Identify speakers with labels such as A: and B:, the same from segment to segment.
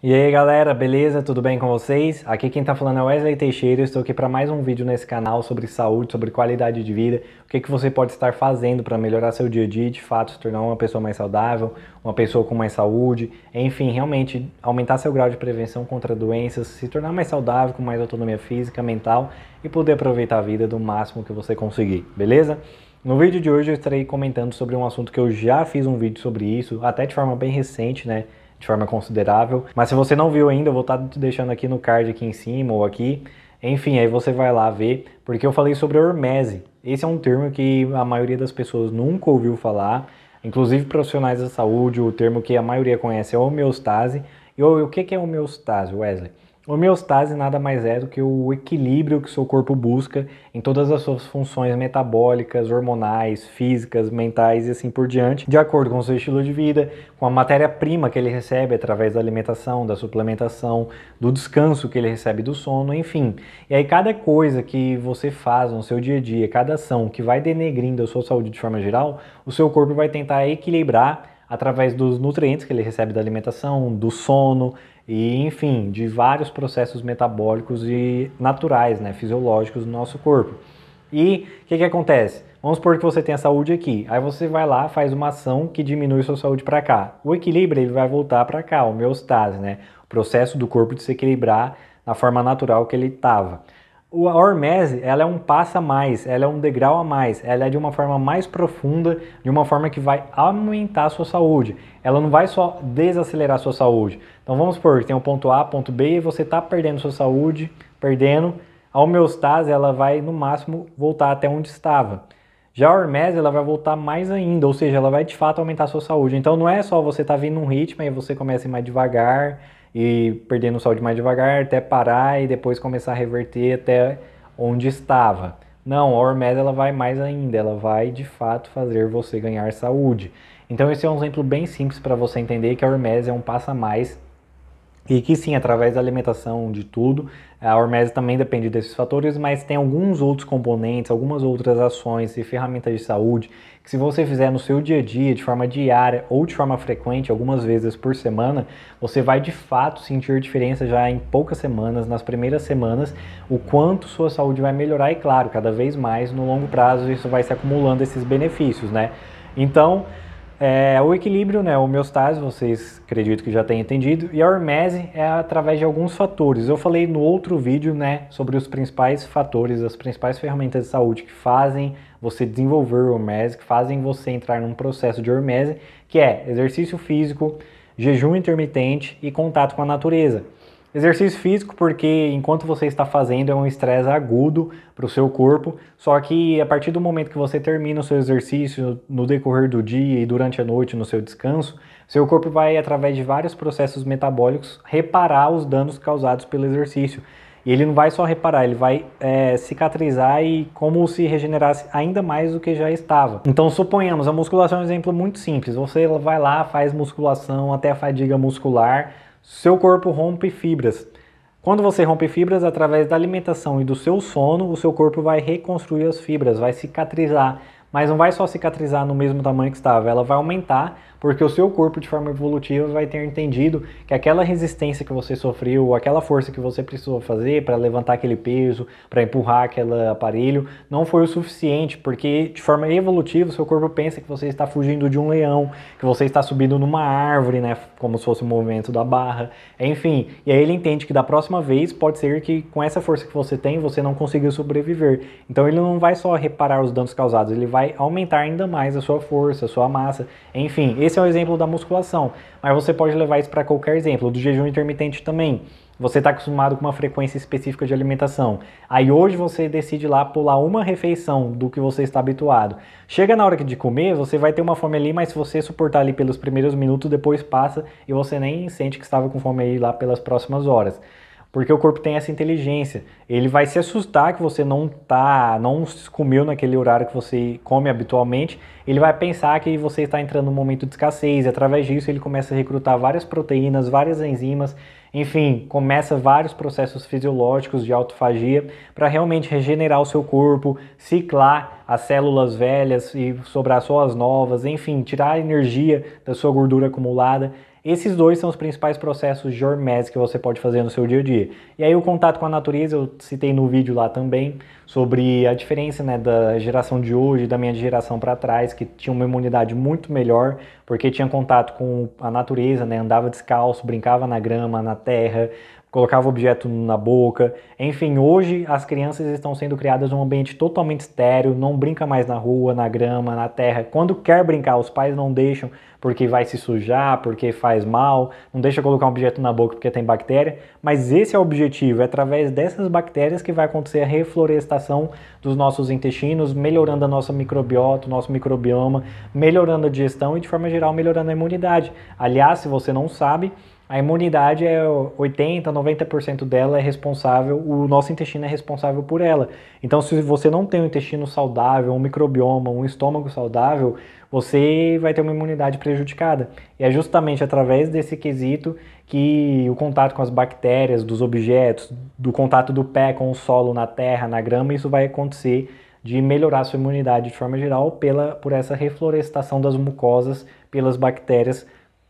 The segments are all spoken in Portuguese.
A: E aí galera, beleza? Tudo bem com vocês? Aqui quem tá falando é Wesley Teixeira, eu estou aqui para mais um vídeo nesse canal sobre saúde, sobre qualidade de vida, o que, que você pode estar fazendo para melhorar seu dia a dia de fato se tornar uma pessoa mais saudável, uma pessoa com mais saúde, enfim, realmente aumentar seu grau de prevenção contra doenças, se tornar mais saudável, com mais autonomia física, mental e poder aproveitar a vida do máximo que você conseguir, beleza? No vídeo de hoje eu estarei comentando sobre um assunto que eu já fiz um vídeo sobre isso, até de forma bem recente, né? de forma considerável. Mas se você não viu ainda, eu vou tá estar deixando aqui no card aqui em cima ou aqui. Enfim, aí você vai lá ver, porque eu falei sobre a hormese. Esse é um termo que a maioria das pessoas nunca ouviu falar, inclusive profissionais da saúde, o termo que a maioria conhece é homeostase. E o que é homeostase, Wesley? Homeostase nada mais é do que o equilíbrio que seu corpo busca em todas as suas funções metabólicas, hormonais, físicas, mentais e assim por diante, de acordo com o seu estilo de vida, com a matéria-prima que ele recebe através da alimentação, da suplementação, do descanso que ele recebe do sono, enfim. E aí cada coisa que você faz no seu dia a dia, cada ação que vai denegrindo a sua saúde de forma geral, o seu corpo vai tentar equilibrar através dos nutrientes que ele recebe da alimentação, do sono, e enfim, de vários processos metabólicos e naturais, né, fisiológicos do nosso corpo. E o que, que acontece? Vamos supor que você tem a saúde aqui, aí você vai lá, faz uma ação que diminui sua saúde para cá. O equilíbrio ele vai voltar para cá, homeostase, né? O processo do corpo de se equilibrar na forma natural que ele estava a hormese, ela é um passo a mais, ela é um degrau a mais, ela é de uma forma mais profunda, de uma forma que vai aumentar a sua saúde. Ela não vai só desacelerar a sua saúde. Então vamos supor que tem um ponto A, ponto B e você está perdendo sua saúde, perdendo. A homeostase, ela vai no máximo voltar até onde estava. Já a hormese, ela vai voltar mais ainda, ou seja, ela vai de fato aumentar a sua saúde. Então não é só você estar tá vindo um ritmo e você começa a ir mais devagar, e perdendo saúde mais devagar até parar e depois começar a reverter até onde estava. Não, a Hormed ela vai mais ainda, ela vai de fato fazer você ganhar saúde. Então esse é um exemplo bem simples para você entender que a Hormed é um passo a mais e que sim, através da alimentação de tudo, a hormese também depende desses fatores, mas tem alguns outros componentes, algumas outras ações e ferramentas de saúde que se você fizer no seu dia a dia, de forma diária ou de forma frequente, algumas vezes por semana, você vai de fato sentir diferença já em poucas semanas, nas primeiras semanas, o quanto sua saúde vai melhorar e claro, cada vez mais no longo prazo isso vai se acumulando esses benefícios, né? Então, é, o equilíbrio, né, homeostase, vocês acredito que já tenham entendido, e a hormese é através de alguns fatores. Eu falei no outro vídeo né, sobre os principais fatores, as principais ferramentas de saúde que fazem você desenvolver hormese, que fazem você entrar num processo de hormese, que é exercício físico, jejum intermitente e contato com a natureza. Exercício físico, porque enquanto você está fazendo é um estresse agudo para o seu corpo, só que a partir do momento que você termina o seu exercício no decorrer do dia e durante a noite no seu descanso, seu corpo vai, através de vários processos metabólicos, reparar os danos causados pelo exercício. E ele não vai só reparar, ele vai é, cicatrizar e como se regenerasse ainda mais do que já estava. Então, suponhamos, a musculação é um exemplo muito simples. Você vai lá, faz musculação até a fadiga muscular, seu corpo rompe fibras. Quando você rompe fibras através da alimentação e do seu sono, o seu corpo vai reconstruir as fibras, vai cicatrizar, mas não vai só cicatrizar no mesmo tamanho que estava, ela vai aumentar, porque o seu corpo, de forma evolutiva, vai ter entendido que aquela resistência que você sofreu, aquela força que você precisou fazer para levantar aquele peso, para empurrar aquele aparelho, não foi o suficiente, porque de forma evolutiva, o seu corpo pensa que você está fugindo de um leão, que você está subindo numa árvore, né, como se fosse o movimento da barra, enfim, e aí ele entende que da próxima vez pode ser que com essa força que você tem, você não consiga sobreviver. Então ele não vai só reparar os danos causados, ele vai vai aumentar ainda mais a sua força, a sua massa. Enfim, esse é o exemplo da musculação, mas você pode levar isso para qualquer exemplo, do jejum intermitente também. Você está acostumado com uma frequência específica de alimentação. Aí hoje você decide lá pular uma refeição do que você está habituado. Chega na hora de comer, você vai ter uma fome ali, mas se você suportar ali pelos primeiros minutos, depois passa e você nem sente que estava com fome aí lá pelas próximas horas porque o corpo tem essa inteligência. Ele vai se assustar que você não tá, não comeu naquele horário que você come habitualmente. Ele vai pensar que você está entrando num momento de escassez. E através disso ele começa a recrutar várias proteínas, várias enzimas, enfim, começa vários processos fisiológicos de autofagia para realmente regenerar o seu corpo, ciclar as células velhas e sobrar só as novas, enfim, tirar a energia da sua gordura acumulada. Esses dois são os principais processos de hormese que você pode fazer no seu dia a dia. E aí o contato com a natureza, eu citei no vídeo lá também, sobre a diferença né, da geração de hoje, da minha geração para trás, que tinha uma imunidade muito melhor, porque tinha contato com a natureza, né, andava descalço, brincava na grama, na terra, colocava objeto na boca. Enfim, hoje as crianças estão sendo criadas num ambiente totalmente estéreo, não brinca mais na rua, na grama, na terra. Quando quer brincar, os pais não deixam porque vai se sujar, porque faz mal, não deixa colocar um objeto na boca porque tem bactéria, mas esse é o objetivo, é através dessas bactérias que vai acontecer a reflorestação dos nossos intestinos, melhorando a nossa microbiota, o nosso microbioma, melhorando a digestão e de forma geral melhorando a imunidade. Aliás, se você não sabe, a imunidade é 80, 90% dela é responsável, o nosso intestino é responsável por ela. Então, se você não tem um intestino saudável, um microbioma, um estômago saudável, você vai ter uma imunidade prejudicada. E é justamente através desse quesito que o contato com as bactérias, dos objetos, do contato do pé com o solo, na terra, na grama, isso vai acontecer de melhorar sua imunidade de forma geral pela, por essa reflorestação das mucosas pelas bactérias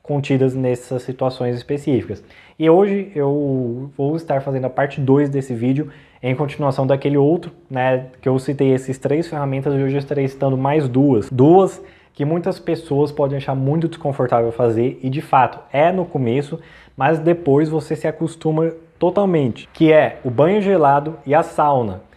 A: contidas nessas situações específicas. E hoje eu vou estar fazendo a parte 2 desse vídeo em continuação daquele outro, né, que eu citei esses três ferramentas e hoje eu estarei citando mais duas. Duas que muitas pessoas podem achar muito desconfortável fazer e de fato é no começo, mas depois você se acostuma totalmente, que é o banho gelado e a sauna.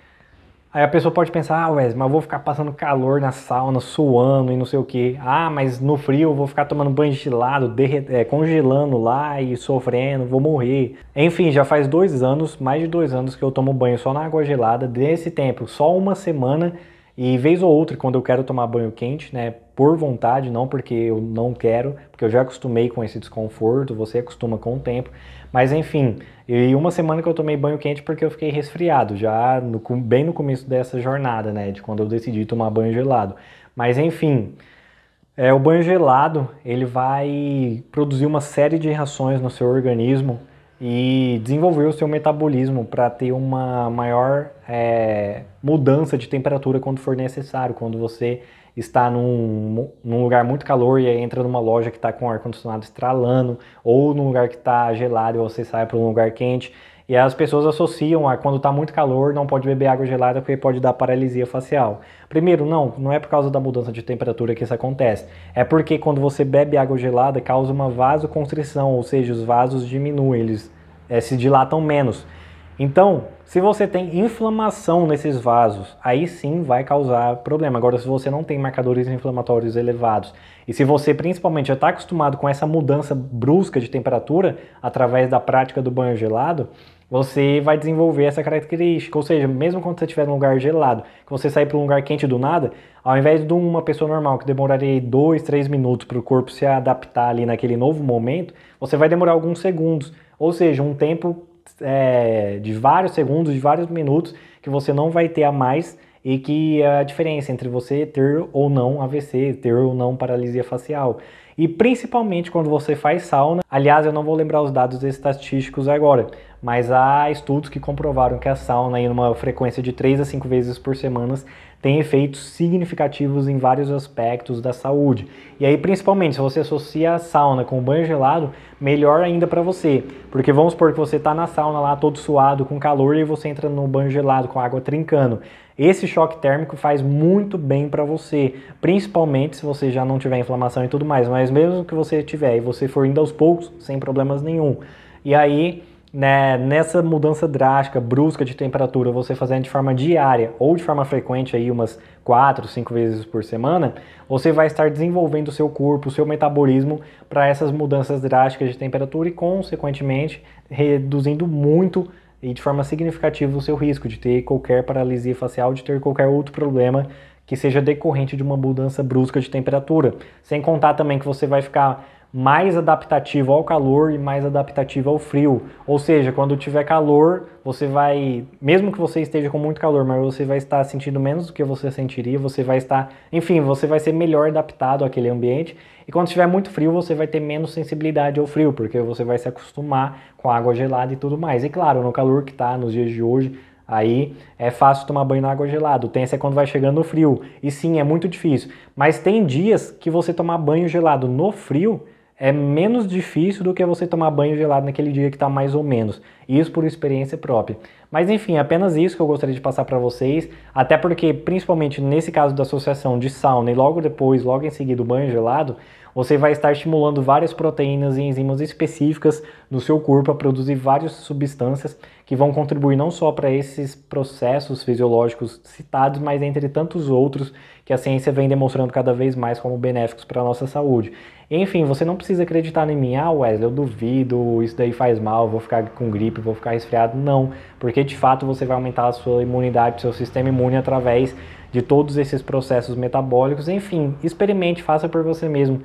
A: Aí a pessoa pode pensar, ah, Wes, mas eu vou ficar passando calor na sauna, suando e não sei o que. Ah, mas no frio eu vou ficar tomando banho gelado, é, congelando lá e sofrendo, vou morrer. Enfim, já faz dois anos, mais de dois anos que eu tomo banho só na água gelada. Desse tempo, só uma semana e vez ou outra quando eu quero tomar banho quente, né? Por vontade, não porque eu não quero, porque eu já acostumei com esse desconforto, você acostuma com o tempo. Mas enfim, e uma semana que eu tomei banho quente porque eu fiquei resfriado, já no, bem no começo dessa jornada, né? De quando eu decidi tomar banho gelado. Mas enfim, é, o banho gelado ele vai produzir uma série de reações no seu organismo e desenvolver o seu metabolismo para ter uma maior é, mudança de temperatura quando for necessário, quando você está num, num lugar muito calor e entra numa loja que está com o ar-condicionado estralando, ou num lugar que está gelado e você sai para um lugar quente. E as pessoas associam a quando está muito calor não pode beber água gelada porque pode dar paralisia facial. Primeiro, não, não é por causa da mudança de temperatura que isso acontece. É porque quando você bebe água gelada causa uma vasoconstrição, ou seja, os vasos diminuem, eles é, se dilatam menos. Então, se você tem inflamação nesses vasos, aí sim vai causar problema. Agora, se você não tem marcadores inflamatórios elevados e se você principalmente já está acostumado com essa mudança brusca de temperatura através da prática do banho gelado, você vai desenvolver essa característica. Ou seja, mesmo quando você estiver num lugar gelado, que você sair para um lugar quente do nada, ao invés de uma pessoa normal que demoraria dois, três minutos para o corpo se adaptar ali naquele novo momento, você vai demorar alguns segundos. Ou seja, um tempo é, de vários segundos, de vários minutos que você não vai ter a mais e que é a diferença entre você ter ou não AVC, ter ou não paralisia facial. E principalmente quando você faz sauna, aliás, eu não vou lembrar os dados estatísticos agora, mas há estudos que comprovaram que a sauna em uma frequência de 3 a 5 vezes por semana tem efeitos significativos em vários aspectos da saúde. E aí, principalmente, se você associa a sauna com o banho gelado, melhor ainda para você. Porque vamos supor que você está na sauna lá todo suado, com calor, e você entra no banho gelado com água trincando. Esse choque térmico faz muito bem para você, principalmente se você já não tiver inflamação e tudo mais, mas mesmo que você tiver e você for indo aos poucos, sem problemas nenhum. E aí, né, nessa mudança drástica, brusca de temperatura, você fazendo de forma diária ou de forma frequente, aí umas 4, 5 vezes por semana, você vai estar desenvolvendo o seu corpo, o seu metabolismo para essas mudanças drásticas de temperatura e, consequentemente, reduzindo muito e de forma significativa o seu risco de ter qualquer paralisia facial, de ter qualquer outro problema que seja decorrente de uma mudança brusca de temperatura. Sem contar também que você vai ficar mais adaptativo ao calor e mais adaptativo ao frio. Ou seja, quando tiver calor, você vai, mesmo que você esteja com muito calor, mas você vai estar sentindo menos do que você sentiria, você vai estar, enfim, você vai ser melhor adaptado àquele ambiente. E quando tiver muito frio, você vai ter menos sensibilidade ao frio, porque você vai se acostumar com água gelada e tudo mais. E claro, no calor que está nos dias de hoje, Aí é fácil tomar banho na água gelada. O tenso é quando vai chegando no frio. E sim, é muito difícil. Mas tem dias que você tomar banho gelado no frio é menos difícil do que você tomar banho gelado naquele dia que está mais ou menos. Isso por experiência própria. Mas enfim, apenas isso que eu gostaria de passar para vocês, até porque principalmente nesse caso da associação de sauna e logo depois, logo em seguida o banho gelado, você vai estar estimulando várias proteínas e enzimas específicas no seu corpo a produzir várias substâncias que vão contribuir não só para esses processos fisiológicos citados, mas entre tantos outros que a ciência vem demonstrando cada vez mais como benéficos para a nossa saúde. Enfim, você não precisa acreditar em mim, ah Wesley, eu duvido, isso daí faz mal, vou ficar com gripe, vou ficar resfriado. Não, porque de fato você vai aumentar a sua imunidade, seu sistema imune através de todos esses processos metabólicos. Enfim, experimente, faça por você mesmo.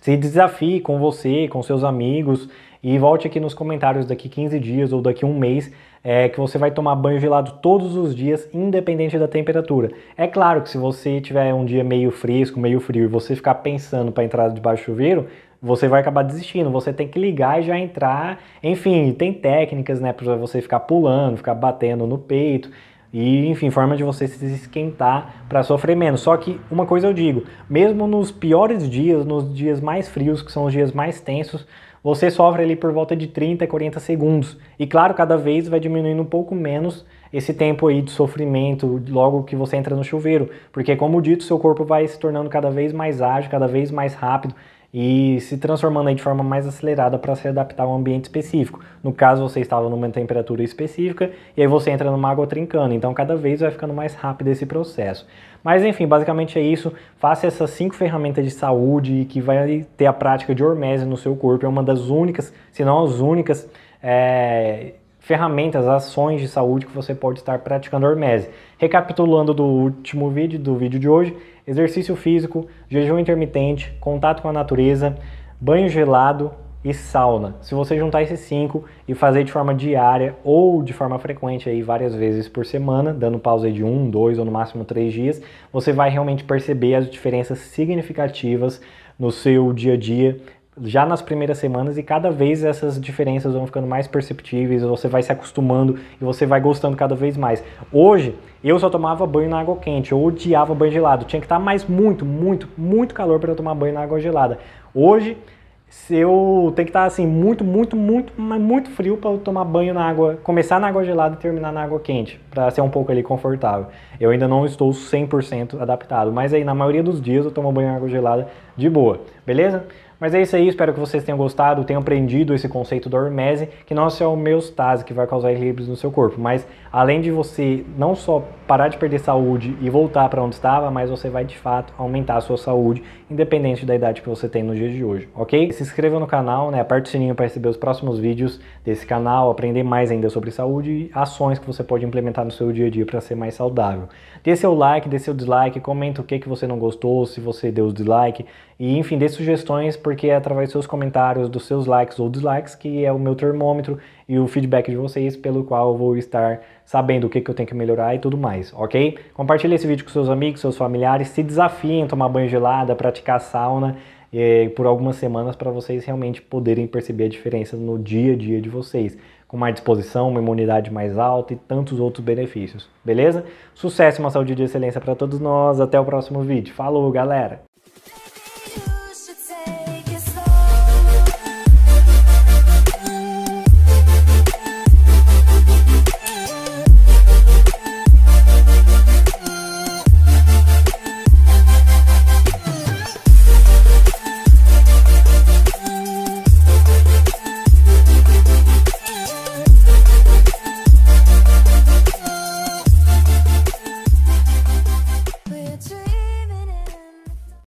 A: Se desafie com você, com seus amigos e volte aqui nos comentários daqui 15 dias ou daqui um mês é, que você vai tomar banho gelado todos os dias, independente da temperatura. É claro que se você tiver um dia meio fresco, meio frio e você ficar pensando para entrar debaixo do chuveiro, você vai acabar desistindo. Você tem que ligar e já entrar. Enfim, tem técnicas, né, para você ficar pulando, ficar batendo no peito. E, enfim, forma de você se esquentar para sofrer menos. Só que uma coisa eu digo, mesmo nos piores dias, nos dias mais frios, que são os dias mais tensos, você sofre ali por volta de 30, 40 segundos. E claro, cada vez vai diminuindo um pouco menos esse tempo aí de sofrimento logo que você entra no chuveiro, porque como dito, seu corpo vai se tornando cada vez mais ágil, cada vez mais rápido e se transformando aí de forma mais acelerada para se adaptar ao ambiente específico. No caso, você estava numa temperatura específica e aí você entra numa água trincando, então cada vez vai ficando mais rápido esse processo. Mas enfim, basicamente é isso. Faça essas cinco ferramentas de saúde que vai ter a prática de hormese no seu corpo. É uma das únicas, se não as únicas, é, ferramentas, ações de saúde que você pode estar praticando hormese. Recapitulando do último vídeo, do vídeo de hoje, exercício físico, jejum intermitente, contato com a natureza, banho gelado e sauna. Se você juntar esses cinco e fazer de forma diária ou de forma frequente aí várias vezes por semana, dando pausa de um, dois ou no máximo três dias, você vai realmente perceber as diferenças significativas no seu dia a dia já nas primeiras semanas e cada vez essas diferenças vão ficando mais perceptíveis, você vai se acostumando e você vai gostando cada vez mais. Hoje, eu só tomava banho na água quente, eu odiava banho gelado, tinha que estar tá mais muito, muito, muito calor para tomar banho na água gelada. Hoje, se eu tenho que estar tá, assim muito, muito, muito, muito frio para eu tomar banho na água, começar na água gelada e terminar na água quente, para ser um pouco ali confortável. Eu ainda não estou 100% adaptado, mas aí na maioria dos dias eu tomo banho na água gelada de boa, beleza? Mas é isso aí, espero que vocês tenham gostado, tenham aprendido esse conceito da hormese, que não é o a homeostase que vai causar equilíbrios no seu corpo, mas além de você não só parar de perder saúde e voltar para onde estava, mas você vai de fato aumentar a sua saúde, independente da idade que você tem no dia de hoje, ok? Se inscreva no canal, né? aperte o sininho para receber os próximos vídeos desse canal, aprender mais ainda sobre saúde e ações que você pode implementar no seu dia a dia para ser mais saudável. Dê seu like, dê seu dislike, comenta o que, que você não gostou, se você deu o dislike, e enfim, dê sugestões, porque é através dos seus comentários, dos seus likes ou dislikes que é o meu termômetro e o feedback de vocês, pelo qual eu vou estar sabendo o que, que eu tenho que melhorar e tudo mais, ok? Compartilhe esse vídeo com seus amigos, seus familiares, se desafiem a tomar banho gelado, a praticar sauna por algumas semanas para vocês realmente poderem perceber a diferença no dia a dia de vocês, com mais disposição, uma imunidade mais alta e tantos outros benefícios, beleza? Sucesso e uma saúde de excelência para todos nós, até o próximo vídeo. Falou, galera!